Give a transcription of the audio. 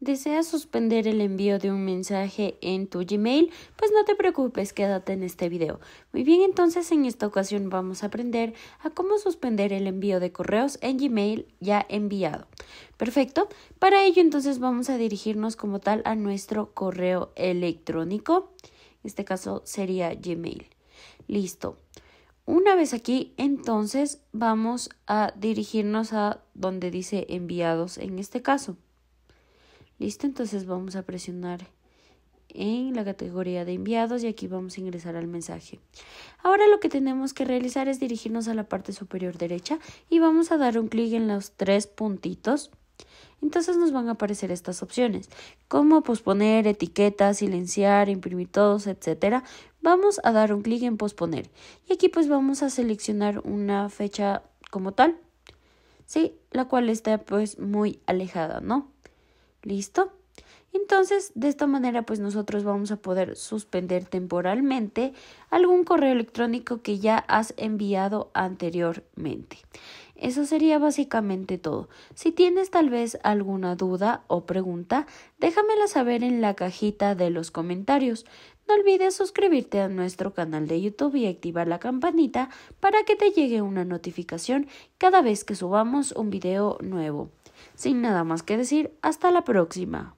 ¿Deseas suspender el envío de un mensaje en tu Gmail? Pues no te preocupes, quédate en este video. Muy bien, entonces en esta ocasión vamos a aprender a cómo suspender el envío de correos en Gmail ya enviado. Perfecto. Para ello entonces vamos a dirigirnos como tal a nuestro correo electrónico. En este caso sería Gmail. Listo. Una vez aquí, entonces vamos a dirigirnos a donde dice enviados en este caso. Listo, entonces vamos a presionar en la categoría de enviados y aquí vamos a ingresar al mensaje. Ahora lo que tenemos que realizar es dirigirnos a la parte superior derecha y vamos a dar un clic en los tres puntitos. Entonces nos van a aparecer estas opciones, como posponer, etiqueta, silenciar, imprimir todos, etcétera. Vamos a dar un clic en posponer y aquí pues vamos a seleccionar una fecha como tal, sí, la cual está pues muy alejada, ¿no? ¿Listo? Entonces, de esta manera, pues nosotros vamos a poder suspender temporalmente algún correo electrónico que ya has enviado anteriormente. Eso sería básicamente todo. Si tienes tal vez alguna duda o pregunta, déjamela saber en la cajita de los comentarios. No olvides suscribirte a nuestro canal de YouTube y activar la campanita para que te llegue una notificación cada vez que subamos un video nuevo. Sin nada más que decir, hasta la próxima.